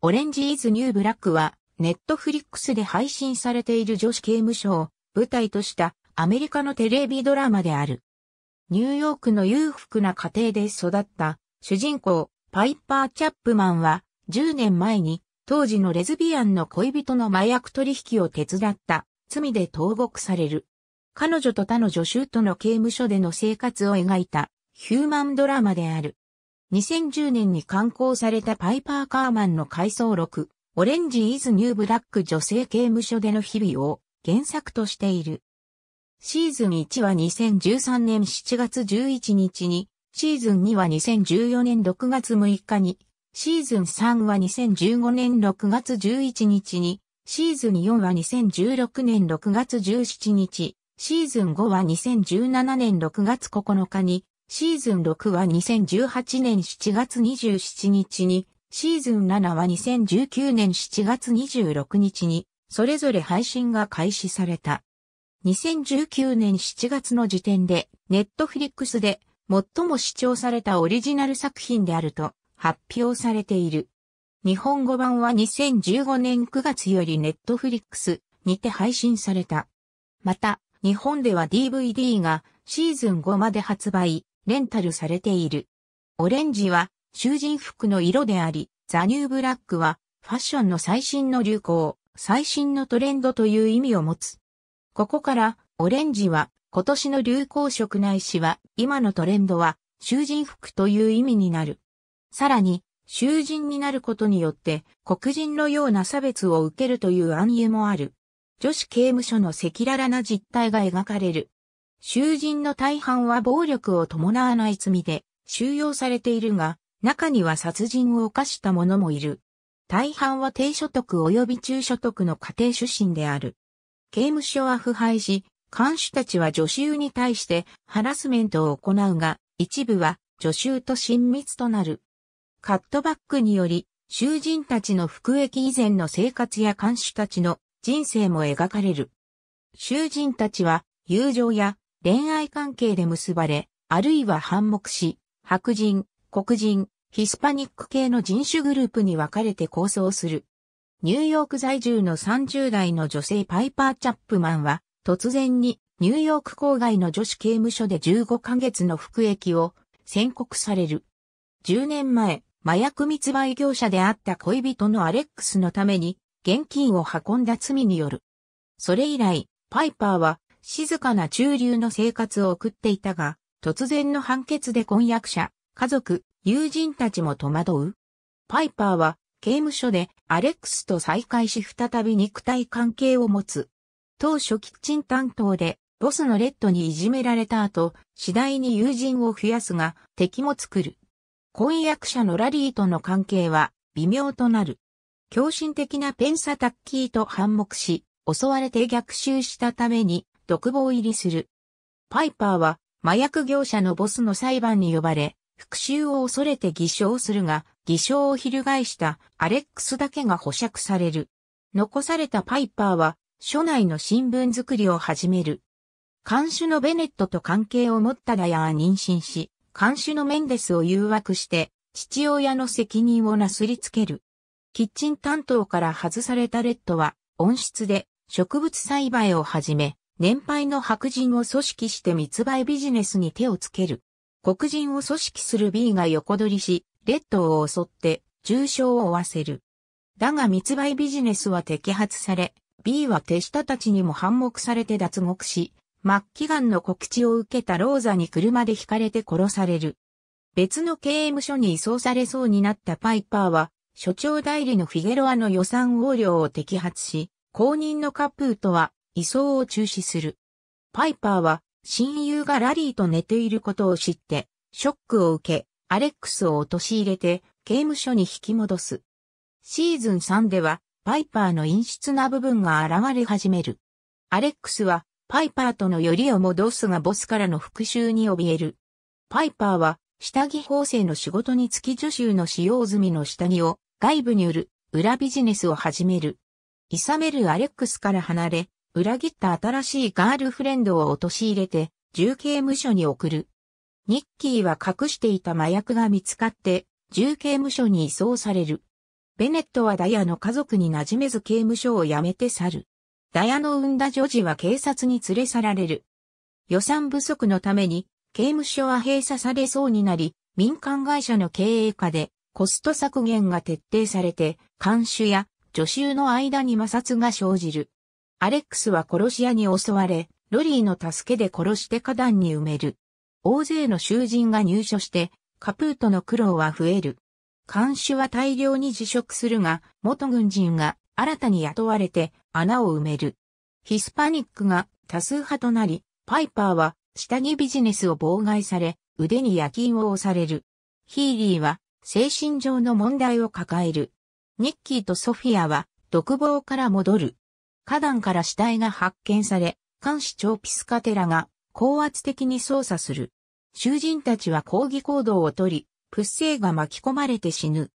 オレンジイズニューブラックは、ネットフリックスで配信されている女子刑務所を舞台としたアメリカのテレビドラマである。ニューヨークの裕福な家庭で育った主人公パイパー・チャップマンは10年前に当時のレズビアンの恋人の麻薬取引を手伝った罪で投獄される。彼女と他の助手との刑務所での生活を描いたヒューマンドラマである。2010年に刊行されたパイパー・カーマンの回想録、オレンジ・イズ・ニュー・ブラック女性刑務所での日々を原作としている。シーズン1は2013年7月11日に、シーズン2は2014年6月6日に、シーズン3は2015年6月11日に、シーズン4は2016年6月17日、シーズン5は2017年6月9日に、シーズン6は2018年7月27日に、シーズン7は2019年7月26日に、それぞれ配信が開始された。2019年7月の時点で、ネットフリックスで最も視聴されたオリジナル作品であると発表されている。日本語版は2015年9月よりネットフリックスにて配信された。また、日本では DVD がシーズン5まで発売、レンタルされている。オレンジは囚人服の色であり、ザニューブラックはファッションの最新の流行、最新のトレンドという意味を持つ。ここからオレンジは今年の流行色ないしは今のトレンドは囚人服という意味になる。さらに囚人になることによって黒人のような差別を受けるという暗喩もある。女子刑務所の赤裸々な実態が描かれる。囚人の大半は暴力を伴わない罪で収容されているが、中には殺人を犯した者もいる。大半は低所得及び中所得の家庭出身である。刑務所は腐敗し、看守たちは助手に対してハラスメントを行うが、一部は助手と親密となる。カットバックにより、囚人たちの服役以前の生活や看守たちの人生も描かれる。囚人たちは友情や恋愛関係で結ばれ、あるいは反目し、白人、黒人、ヒスパニック系の人種グループに分かれて構想する。ニューヨーク在住の30代の女性パイパー・チャップマンは、突然にニューヨーク郊外の女子刑務所で15ヶ月の服役を宣告される。10年前、麻薬密売業者であった恋人のアレックスのために現金を運んだ罪による。それ以来、パイパーは静かな中流の生活を送っていたが、突然の判決で婚約者、家族、友人たちも戸惑う。パイパーは刑務所でアレックスと再会し再び肉体関係を持つ。当初キッチン担当でボスのレッドにいじめられた後、次第に友人を増やすが敵も作る。婚約者のラリーとの関係は微妙となる。狂信的なペンサタッキーと反目し、襲われて逆襲したために独房入りする。パイパーは麻薬業者のボスの裁判に呼ばれ、復讐を恐れて偽証するが、偽証を翻したアレックスだけが保釈される。残されたパイパーは、署内の新聞作りを始める。監守のベネットと関係を持ったダヤは妊娠し、監守のメンデスを誘惑して、父親の責任をなすりつける。キッチン担当から外されたレッドは、温室で植物栽培を始め、年配の白人を組織して密売ビジネスに手をつける。黒人を組織する B が横取りし、レッドを襲って重傷を負わせる。だが密売ビジネスは摘発され、B は手下たちにも反目されて脱獄し、末期がの告知を受けたローザに車で惹かれて殺される。別の刑務所に移送されそうになったパイパーは、所長代理のフィゲロアの予算横領を摘発し、公認のカプートは移送を中止する。パイパーは親友がラリーと寝ていることを知って、ショックを受け、アレックスを陥れて刑務所に引き戻す。シーズン3では、パイパーの陰湿な部分が現れ始める。アレックスは、パイパーとのよりを戻すがボスからの復讐に怯える。パイパーは、下着縫製の仕事につき助手の使用済みの下着を外部に売る裏ビジネスを始める。イめるアレックスから離れ、裏切った新しいガールフレンドを陥れて、重刑務所に送る。ニッキーは隠していた麻薬が見つかって、重刑務所に移送される。ベネットはダヤの家族に馴染めず刑務所を辞めて去る。ダヤの産んだ女児は警察に連れ去られる。予算不足のために、刑務所は閉鎖されそうになり、民間会社の経営下でコスト削減が徹底されて、看守や助手の間に摩擦が生じる。アレックスは殺し屋に襲われ、ロリーの助けで殺して花壇に埋める。大勢の囚人が入所して、カプートの苦労は増える。看守は大量に辞職するが、元軍人が新たに雇われて穴を埋める。ヒスパニックが多数派となり、パイパーは下着ビジネスを妨害され、腕に夜勤を押される。ヒーリーは精神上の問題を抱える。ニッキーとソフィアは独房から戻る。花壇から死体が発見され、監視長ピスカテラが高圧的に捜査する。囚人たちは抗議行動をとり、プッセイが巻き込まれて死ぬ。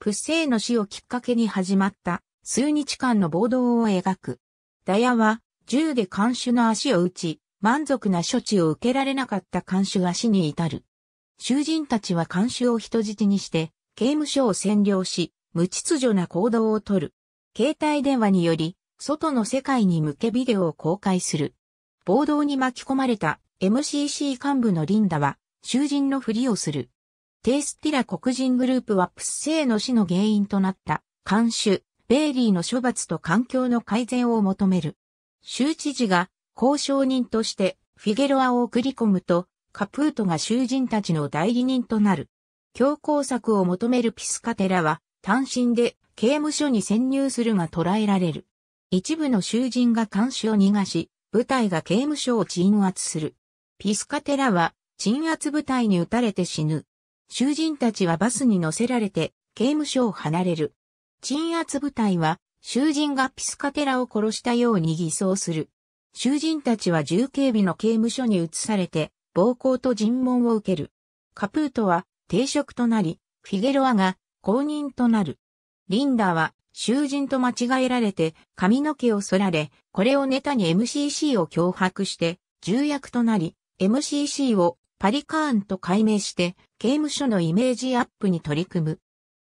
プッセイの死をきっかけに始まった数日間の暴動を描く。ダヤは銃で監守の足を打ち、満足な処置を受けられなかった監守が死に至る。囚人たちは監守を人質にして、刑務所を占領し、無秩序な行動をとる。携帯電話により、外の世界に向けビデオを公開する。暴動に巻き込まれた MCC 幹部のリンダは囚人のふりをする。テイスティラ黒人グループはプッセイの死の原因となった監守、ベイリーの処罰と環境の改善を求める。州知事が交渉人としてフィゲロアを送り込むと、カプートが囚人たちの代理人となる。強行策を求めるピスカテラは単身で刑務所に潜入するが捕らえられる。一部の囚人が監視を逃がし、部隊が刑務所を鎮圧する。ピスカテラは鎮圧部隊に撃たれて死ぬ。囚人たちはバスに乗せられて刑務所を離れる。鎮圧部隊は囚人がピスカテラを殺したように偽装する。囚人たちは重警備の刑務所に移されて暴行と尋問を受ける。カプートは定職となり、フィゲロアが後任となる。リンダは囚人と間違えられて髪の毛を剃られ、これをネタに MCC を脅迫して重役となり、MCC をパリカーンと改名して刑務所のイメージアップに取り組む。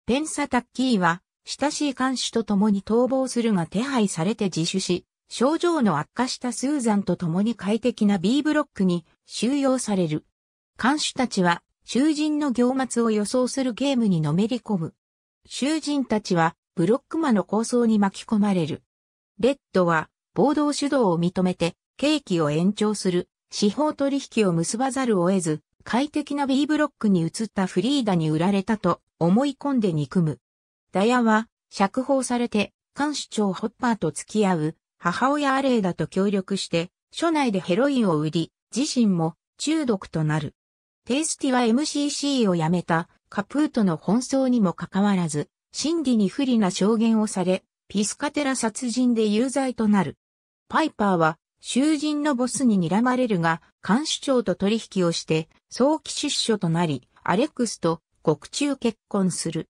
ペンサタッキーは親しい看守と共に逃亡するが手配されて自首し、症状の悪化したスーザンと共に快適な B ブロックに収容される。看守たちは囚人の行末を予想するゲームにのめり込む。囚人たちはブロック魔の構想に巻き込まれる。レッドは、暴動主導を認めて、刑期を延長する、司法取引を結ばざるを得ず、快適な B ブロックに移ったフリーダに売られたと思い込んで憎む。ダヤは釈放されて監視長ホッパーと付き合う母親アレーダと協力して署内でヘロインを売り自身も中毒となる。テイスティは MCC を辞めたカプートの奔走にもかかわらず真理に不利な証言をされ、ピスカテラ殺人で有罪となる。パイパーは、囚人のボスに睨まれるが、監視長と取引をして、早期出所となり、アレックスと獄中結婚する。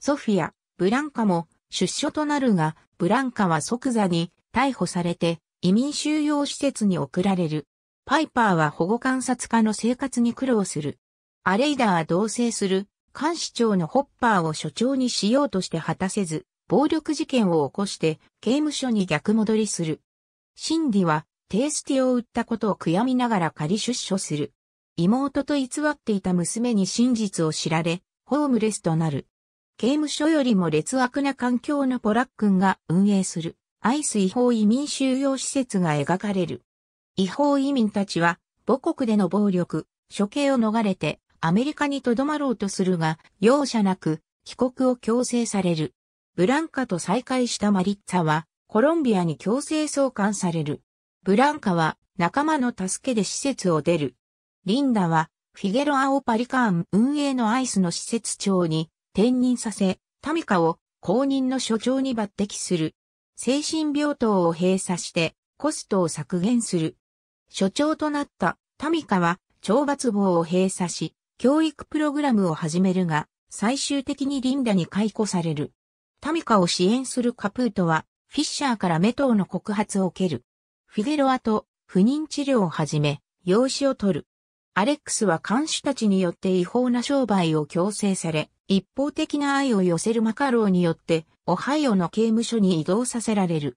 ソフィア、ブランカも出所となるが、ブランカは即座に逮捕されて移民収容施設に送られる。パイパーは保護観察家の生活に苦労する。アレイダーは同棲する監視庁のホッパーを所長にしようとして果たせず、暴力事件を起こして刑務所に逆戻りする。シンディは、テイスティを売ったことを悔やみながら仮出所する。妹と偽っていた娘に真実を知られ、ホームレスとなる。刑務所よりも劣悪な環境のポラックンが運営する、アイス違法移民収容施設が描かれる。違法移民たちは、母国での暴力、処刑を逃れて、アメリカに留まろうとするが、容赦なく帰国を強制される。ブランカと再会したマリッツァは、コロンビアに強制送還される。ブランカは仲間の助けで施設を出る。リンダは、フィゲロアオパリカーン運営のアイスの施設長に転任させ、タミカを公認の所長に抜擢する。精神病棟を閉鎖してコストを削減する。所長となったタミカは懲罰房を閉鎖し、教育プログラムを始めるが、最終的にリンダに解雇される。タミカを支援するカプートは、フィッシャーからメトウの告発を受ける。フィデロアと不妊治療を始め、養子を取る。アレックスは監視たちによって違法な商売を強制され、一方的な愛を寄せるマカローによって、オハイオの刑務所に移動させられる。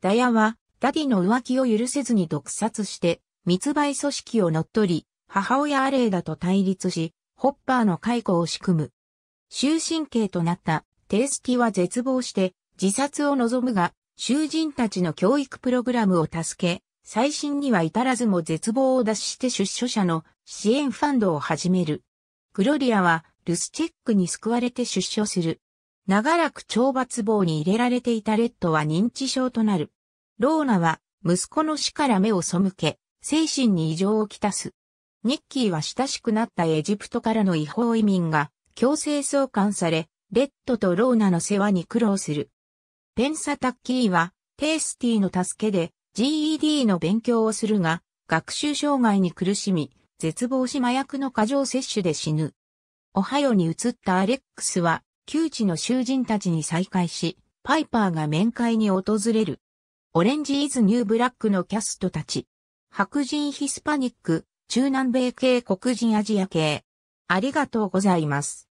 ダヤは、ダディの浮気を許せずに毒殺して、密売組織を乗っ取り、母親アレーダと対立し、ホッパーの解雇を仕組む。終身刑となったテイスキは絶望して自殺を望むが、囚人たちの教育プログラムを助け、最新には至らずも絶望を脱して出所者の支援ファンドを始める。グロリアはルスチェックに救われて出所する。長らく懲罰棒に入れられていたレッドは認知症となる。ローナは息子の死から目を背け、精神に異常をきたす。ニッキーは親しくなったエジプトからの違法移民が強制送還され、レッドとローナの世話に苦労する。ペンサタッキーは、テイスティの助けで GED の勉強をするが、学習障害に苦しみ、絶望し麻薬の過剰摂取で死ぬ。オハヨに移ったアレックスは、窮地の囚人たちに再会し、パイパーが面会に訪れる。オレンジイズニューブラックのキャストたち。白人ヒスパニック、中南米系黒人アジア系。ありがとうございます。